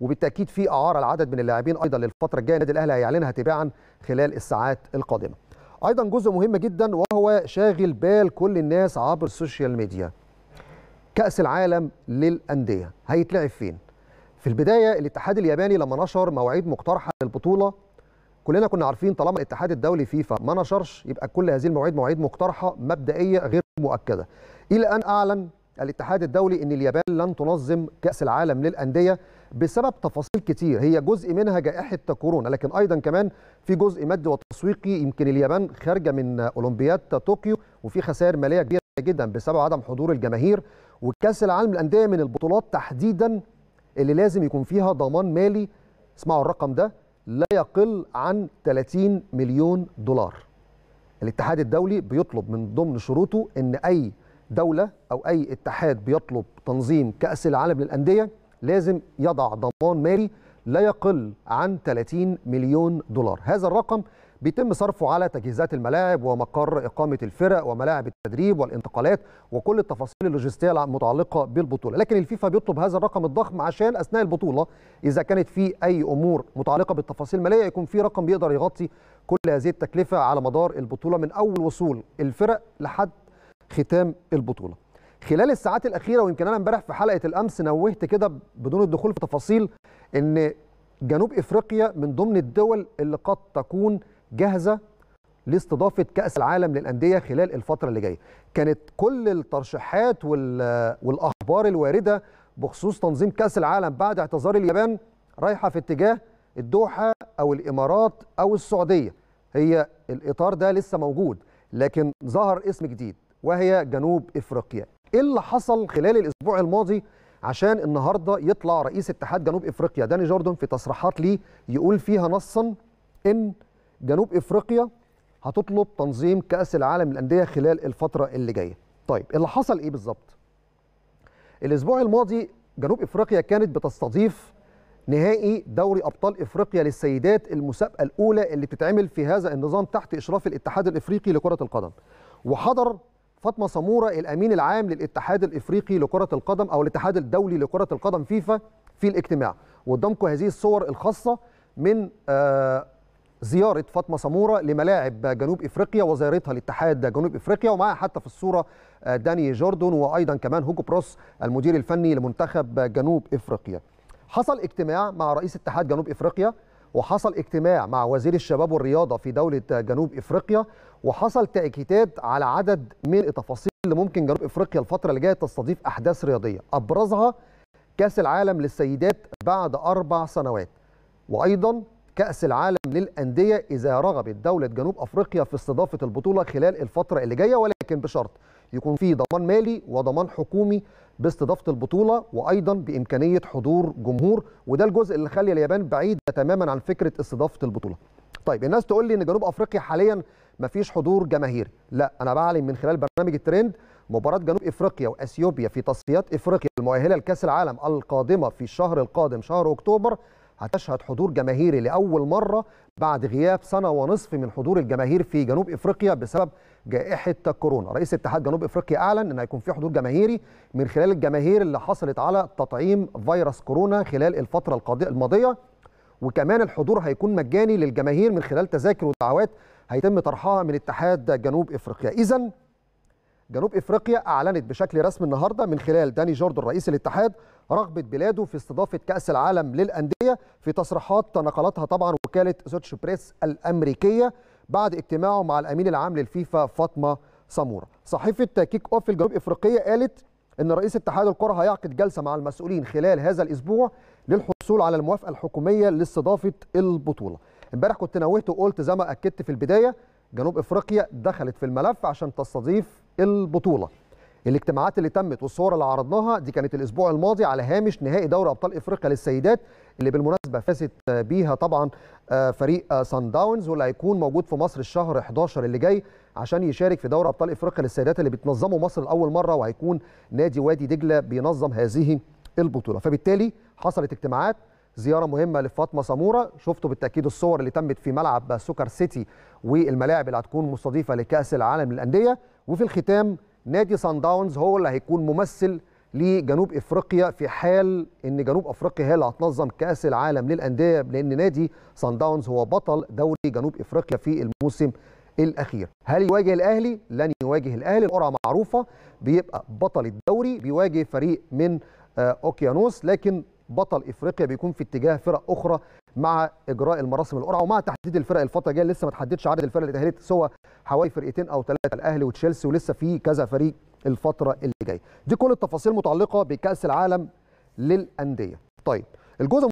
وبالتاكيد في اعاره لعدد من اللاعبين ايضا للفتره الجايه النادي الاهلي هيعلنها تباعا خلال الساعات القادمه ايضا جزء مهم جدا وهو شاغل بال كل الناس عبر السوشيال ميديا كاس العالم للانديه هيتلعب فين في البدايه الاتحاد الياباني لما نشر مواعيد مقترحه للبطوله كلنا كنا عارفين طالما الاتحاد الدولي فيفا ما نشرش يبقى كل هذه المواعيد مواعيد مقترحه مبدئيه غير مؤكده الى ان اعلن الاتحاد الدولي ان اليابان لن تنظم كاس العالم للانديه بسبب تفاصيل كتير هي جزء منها جائحه كورونا لكن ايضا كمان في جزء مادي وتسويقي يمكن اليابان خارجه من اولمبياد طوكيو وفي خسائر ماليه كبيره جدا بسبب عدم حضور الجماهير وكاس العالم للانديه من البطولات تحديدا اللي لازم يكون فيها ضمان مالي اسمعوا الرقم ده لا يقل عن 30 مليون دولار الاتحاد الدولي بيطلب من ضمن شروطه ان اي دوله او اي اتحاد بيطلب تنظيم كاس العالم للانديه لازم يضع ضمان مالي لا يقل عن 30 مليون دولار هذا الرقم بيتم صرفه على تجهيزات الملاعب ومقر إقامة الفرق وملاعب التدريب والانتقالات وكل التفاصيل اللوجستية المتعلقة بالبطولة لكن الفيفا بيطلب هذا الرقم الضخم عشان أثناء البطولة إذا كانت في أي أمور متعلقة بالتفاصيل المالية يكون في رقم بيقدر يغطي كل هذه التكلفة على مدار البطولة من أول وصول الفرق لحد ختام البطولة خلال الساعات الاخيره ويمكن انا امبارح في حلقه الامس نوهت كده بدون الدخول في تفاصيل ان جنوب افريقيا من ضمن الدول اللي قد تكون جاهزه لاستضافه كاس العالم للانديه خلال الفتره اللي جايه كانت كل الترشيحات والاخبار الوارده بخصوص تنظيم كاس العالم بعد اعتذار اليابان رايحه في اتجاه الدوحه او الامارات او السعوديه هي الاطار ده لسه موجود لكن ظهر اسم جديد وهي جنوب افريقيا ايه اللي حصل خلال الاسبوع الماضي عشان النهارده يطلع رئيس اتحاد جنوب افريقيا داني جوردن في تصريحات ليه يقول فيها نصا ان جنوب افريقيا هتطلب تنظيم كاس العالم للانديه خلال الفتره اللي جايه طيب اللي حصل ايه بالظبط الاسبوع الماضي جنوب افريقيا كانت بتستضيف نهائي دوري ابطال افريقيا للسيدات المسابقه الاولى اللي بتتعمل في هذا النظام تحت اشراف الاتحاد الافريقي لكره القدم وحضر فاطمه سموره الامين العام للاتحاد الافريقي لكره القدم او الاتحاد الدولي لكره القدم فيفا في الاجتماع وقدامكم هذه الصور الخاصه من آه، زياره فاطمه سموره لملاعب جنوب افريقيا وزيارتها لاتحاد جنوب افريقيا ومعها حتى في الصوره آه، داني جوردون وايضا كمان هوكو بروس المدير الفني لمنتخب جنوب افريقيا حصل اجتماع مع رئيس اتحاد جنوب افريقيا وحصل اجتماع مع وزير الشباب والرياضة في دولة جنوب إفريقيا وحصل تأكيدات على عدد من التفاصيل اللي ممكن جنوب إفريقيا الفترة اللي جاية تستضيف أحداث رياضية أبرزها كأس العالم للسيدات بعد أربع سنوات وأيضا كأس العالم للأندية إذا رغبت دولة جنوب أفريقيا في استضافة البطولة خلال الفترة اللي جاية ولكن بشرط يكون في ضمان مالي وضمان حكومي باستضافه البطوله وايضا بامكانيه حضور جمهور وده الجزء اللي خلى اليابان بعيده تماما عن فكره استضافه البطوله. طيب الناس تقول لي ان جنوب افريقيا حاليا ما فيش حضور جماهيري، لا انا بعلم من خلال برنامج الترند مباراة جنوب افريقيا واثيوبيا في تصفيات افريقيا المؤهله لكاس العالم القادمه في الشهر القادم شهر اكتوبر هتشهد حضور جماهيري لاول مره بعد غياب سنه ونصف من حضور الجماهير في جنوب افريقيا بسبب جائحه كورونا رئيس اتحاد جنوب افريقيا اعلن ان هيكون في حضور جماهيري من خلال الجماهير اللي حصلت على تطعيم فيروس كورونا خلال الفتره الماضيه وكمان الحضور هيكون مجاني للجماهير من خلال تذاكر ودعوات هيتم طرحها من اتحاد جنوب افريقيا اذا جنوب افريقيا اعلنت بشكل رسمي النهارده من خلال داني جوردن رئيس الاتحاد رغبه بلاده في استضافه كاس العالم للانديه في تصريحات نقلتها طبعا وكاله زوتش بريس الامريكيه بعد اجتماعه مع الامين العام للفيفا فاطمه سموره. صحيفه كيك اوف الجنوب افريقيه قالت ان رئيس اتحاد الكره هيعقد جلسه مع المسؤولين خلال هذا الاسبوع للحصول على الموافقه الحكوميه لاستضافه البطوله. امبارح كنت نوهت وقلت زي ما اكدت في البدايه جنوب افريقيا دخلت في الملف عشان تستضيف البطوله الاجتماعات اللي تمت والصور اللي عرضناها دي كانت الاسبوع الماضي على هامش نهائي دوري ابطال افريقيا للسيدات اللي بالمناسبه فازت بيها طبعا آه، فريق سان آه، داونز واللي هيكون موجود في مصر الشهر 11 اللي جاي عشان يشارك في دوري ابطال افريقيا للسيدات اللي بتنظمه مصر لاول مره وهيكون نادي وادي دجله بينظم هذه البطوله فبالتالي حصلت اجتماعات زياره مهمه لفاطمه سموره شفتوا بالتاكيد الصور اللي تمت في ملعب سوكر سيتي والملاعب اللي هتكون مستضيفه لكاس العالم للانديه وفي الختام نادي سان داونز هو اللي هيكون ممثل لجنوب افريقيا في حال ان جنوب افريقيا هي اللي هتنظم كاس العالم للانديه لان نادي سان داونز هو بطل دوري جنوب افريقيا في الموسم الاخير هل يواجه الاهلي لن يواجه الاهلي القرعه معروفه بيبقى بطل الدوري بيواجه فريق من آه، اوكيانوس لكن بطل افريقيا بيكون في اتجاه فرق اخرى مع اجراء المراسم القرعه ومع تحديد الفرق الفتره الجايه لسه ما تحددش عدد الفرق اللي تاهلت سوى حوالي فرقتين او ثلاثه الاهلي وتشيلسي ولسه في كذا فريق الفتره اللي جايه دي كل التفاصيل متعلقه بكاس العالم للانديه طيب الجزء